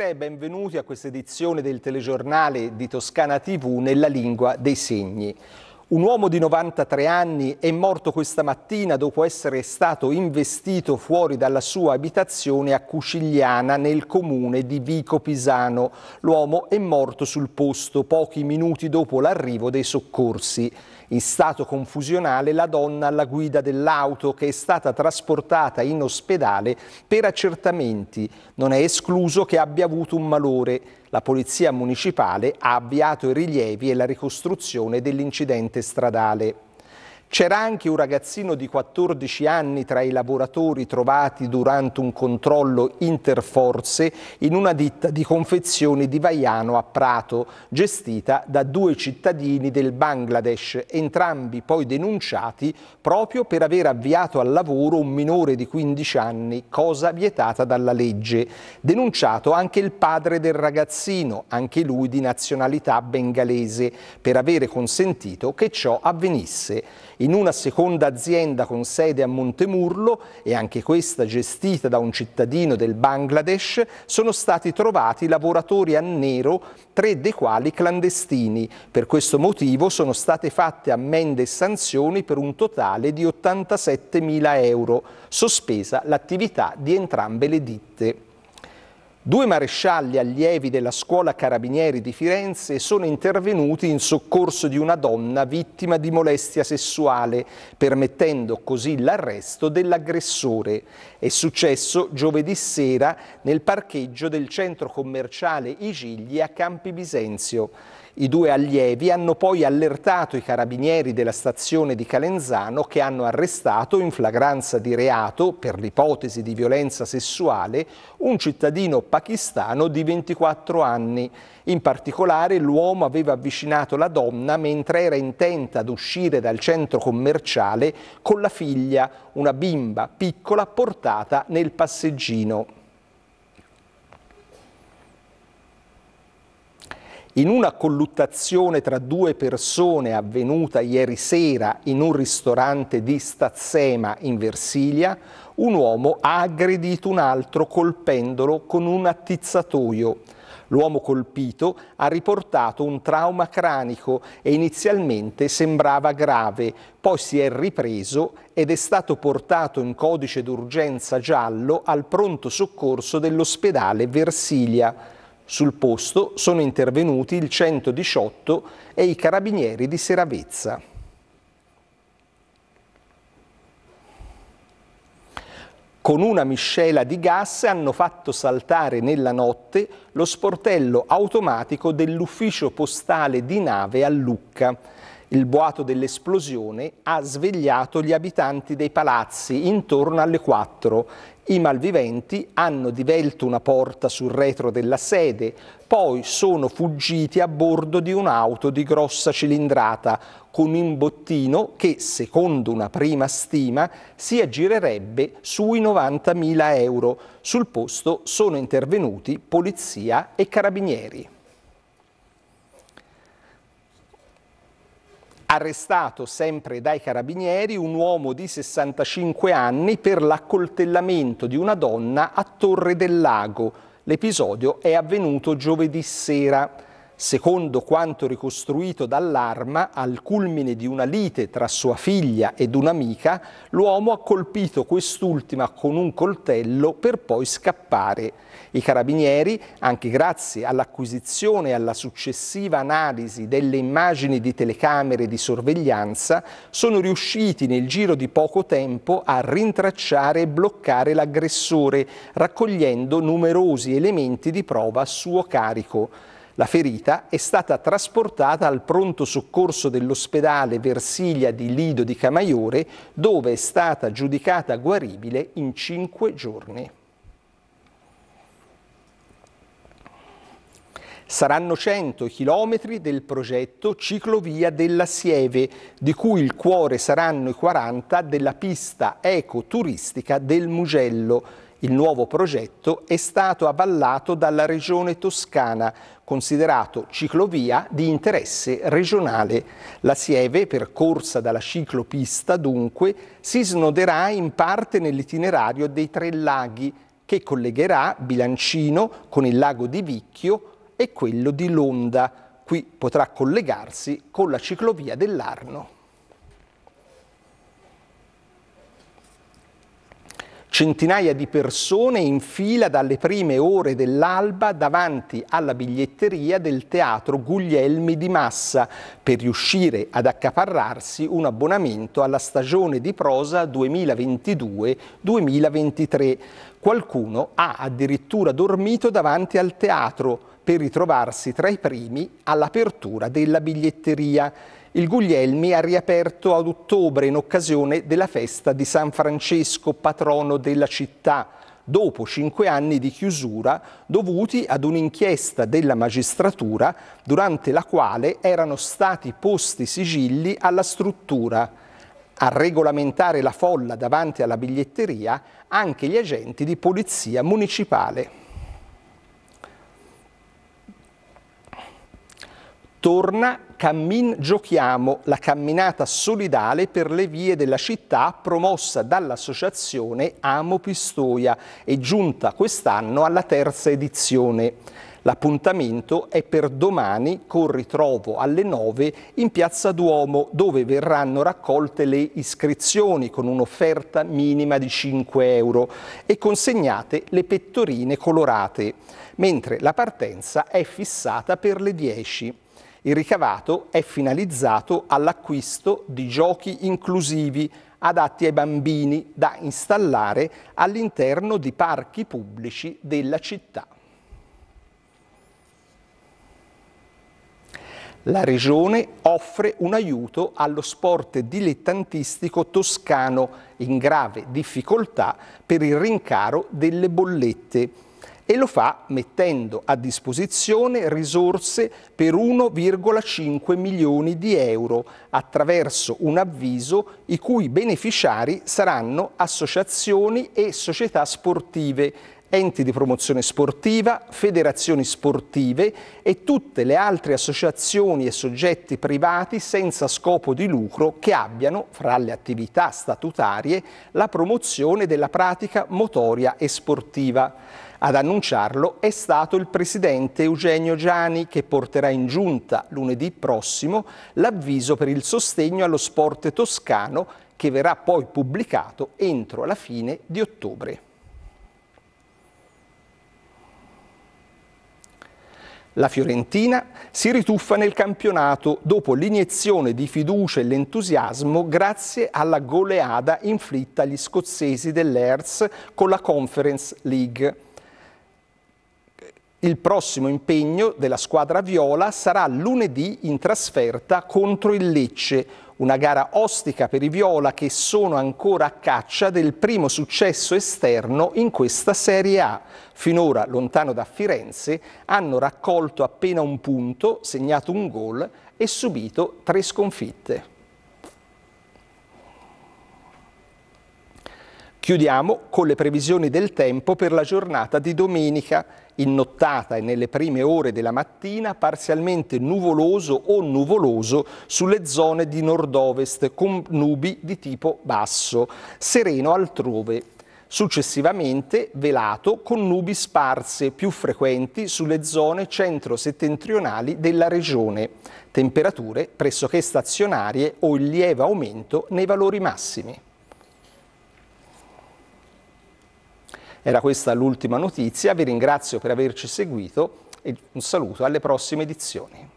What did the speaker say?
sera e benvenuti a questa edizione del telegiornale di Toscana TV nella lingua dei segni. Un uomo di 93 anni è morto questa mattina dopo essere stato investito fuori dalla sua abitazione a Cucigliana nel comune di Vico Pisano. L'uomo è morto sul posto pochi minuti dopo l'arrivo dei soccorsi. In stato confusionale la donna alla guida dell'auto che è stata trasportata in ospedale per accertamenti. Non è escluso che abbia avuto un malore. La Polizia Municipale ha avviato i rilievi e la ricostruzione dell'incidente stradale. C'era anche un ragazzino di 14 anni tra i lavoratori trovati durante un controllo interforze in una ditta di confezioni di Vaiano a Prato, gestita da due cittadini del Bangladesh, entrambi poi denunciati proprio per aver avviato al lavoro un minore di 15 anni, cosa vietata dalla legge. Denunciato anche il padre del ragazzino, anche lui di nazionalità bengalese, per avere consentito che ciò avvenisse in una seconda azienda con sede a Montemurlo e anche questa gestita da un cittadino del Bangladesh, sono stati trovati lavoratori a nero, tre dei quali clandestini. Per questo motivo sono state fatte ammende e sanzioni per un totale di 87 mila euro, sospesa l'attività di entrambe le ditte. Due marescialli allievi della scuola Carabinieri di Firenze sono intervenuti in soccorso di una donna vittima di molestia sessuale, permettendo così l'arresto dell'aggressore. È successo giovedì sera nel parcheggio del centro commerciale Igigli a Campi Bisenzio. I due allievi hanno poi allertato i carabinieri della stazione di Calenzano che hanno arrestato in flagranza di reato per l'ipotesi di violenza sessuale un cittadino pakistano di 24 anni. In particolare l'uomo aveva avvicinato la donna mentre era intenta ad uscire dal centro commerciale con la figlia, una bimba piccola portata nel passeggino. in una colluttazione tra due persone avvenuta ieri sera in un ristorante di Stazzema in Versilia, un uomo ha aggredito un altro colpendolo con un attizzatoio. L'uomo colpito ha riportato un trauma cranico e inizialmente sembrava grave, poi si è ripreso ed è stato portato in codice d'urgenza giallo al pronto soccorso dell'ospedale Versilia. Sul posto sono intervenuti il 118 e i carabinieri di Seravezza. Con una miscela di gas hanno fatto saltare nella notte lo sportello automatico dell'ufficio postale di nave a Lucca. Il boato dell'esplosione ha svegliato gli abitanti dei palazzi intorno alle 4. I malviventi hanno divelto una porta sul retro della sede, poi sono fuggiti a bordo di un'auto di grossa cilindrata con un bottino che, secondo una prima stima, si aggirerebbe sui 90.000 euro. Sul posto sono intervenuti polizia e carabinieri. arrestato sempre dai carabinieri un uomo di 65 anni per l'accoltellamento di una donna a Torre del Lago. L'episodio è avvenuto giovedì sera. Secondo quanto ricostruito dall'arma, al culmine di una lite tra sua figlia ed un'amica, l'uomo ha colpito quest'ultima con un coltello per poi scappare. I carabinieri, anche grazie all'acquisizione e alla successiva analisi delle immagini di telecamere di sorveglianza, sono riusciti nel giro di poco tempo a rintracciare e bloccare l'aggressore, raccogliendo numerosi elementi di prova a suo carico. La ferita è stata trasportata al pronto soccorso dell'ospedale Versiglia di Lido di Camaiore, dove è stata giudicata guaribile in cinque giorni. Saranno 100 i chilometri del progetto Ciclovia della Sieve, di cui il cuore saranno i 40 della pista ecoturistica del Mugello. Il nuovo progetto è stato avallato dalla Regione Toscana, considerato ciclovia di interesse regionale. La Sieve, percorsa dalla ciclopista, dunque, si snoderà in parte nell'itinerario dei Tre Laghi, che collegherà Bilancino con il lago di Vicchio e quello di Londa. Qui potrà collegarsi con la ciclovia dell'Arno. Centinaia di persone in fila dalle prime ore dell'alba davanti alla biglietteria del teatro Guglielmi di Massa per riuscire ad accaparrarsi un abbonamento alla stagione di prosa 2022-2023. Qualcuno ha addirittura dormito davanti al teatro per ritrovarsi tra i primi all'apertura della biglietteria. Il Guglielmi ha riaperto ad ottobre in occasione della festa di San Francesco, patrono della città, dopo cinque anni di chiusura dovuti ad un'inchiesta della magistratura durante la quale erano stati posti sigilli alla struttura. A regolamentare la folla davanti alla biglietteria anche gli agenti di polizia municipale. Torna Cammin Giochiamo, la camminata solidale per le vie della città promossa dall'associazione Amo Pistoia e giunta quest'anno alla terza edizione. L'appuntamento è per domani con ritrovo alle 9 in Piazza Duomo dove verranno raccolte le iscrizioni con un'offerta minima di 5 euro e consegnate le pettorine colorate, mentre la partenza è fissata per le 10. Il ricavato è finalizzato all'acquisto di giochi inclusivi adatti ai bambini da installare all'interno di parchi pubblici della città. La regione offre un aiuto allo sport dilettantistico toscano in grave difficoltà per il rincaro delle bollette e lo fa mettendo a disposizione risorse per 1,5 milioni di euro attraverso un avviso i cui beneficiari saranno associazioni e società sportive enti di promozione sportiva, federazioni sportive e tutte le altre associazioni e soggetti privati senza scopo di lucro che abbiano, fra le attività statutarie, la promozione della pratica motoria e sportiva. Ad annunciarlo è stato il presidente Eugenio Giani che porterà in giunta lunedì prossimo l'avviso per il sostegno allo sport toscano che verrà poi pubblicato entro la fine di ottobre. La Fiorentina si rituffa nel campionato dopo l'iniezione di fiducia e l'entusiasmo grazie alla goleada inflitta agli scozzesi dell'Hertz con la Conference League. Il prossimo impegno della squadra viola sarà lunedì in trasferta contro il Lecce, una gara ostica per i Viola che sono ancora a caccia del primo successo esterno in questa Serie A. Finora, lontano da Firenze, hanno raccolto appena un punto, segnato un gol e subito tre sconfitte. Chiudiamo con le previsioni del tempo per la giornata di domenica. In nottata e nelle prime ore della mattina parzialmente nuvoloso o nuvoloso sulle zone di nord-ovest con nubi di tipo basso, sereno altrove. Successivamente velato con nubi sparse più frequenti sulle zone centro-settentrionali della regione. Temperature pressoché stazionarie o in lieve aumento nei valori massimi. Era questa l'ultima notizia, vi ringrazio per averci seguito e un saluto alle prossime edizioni.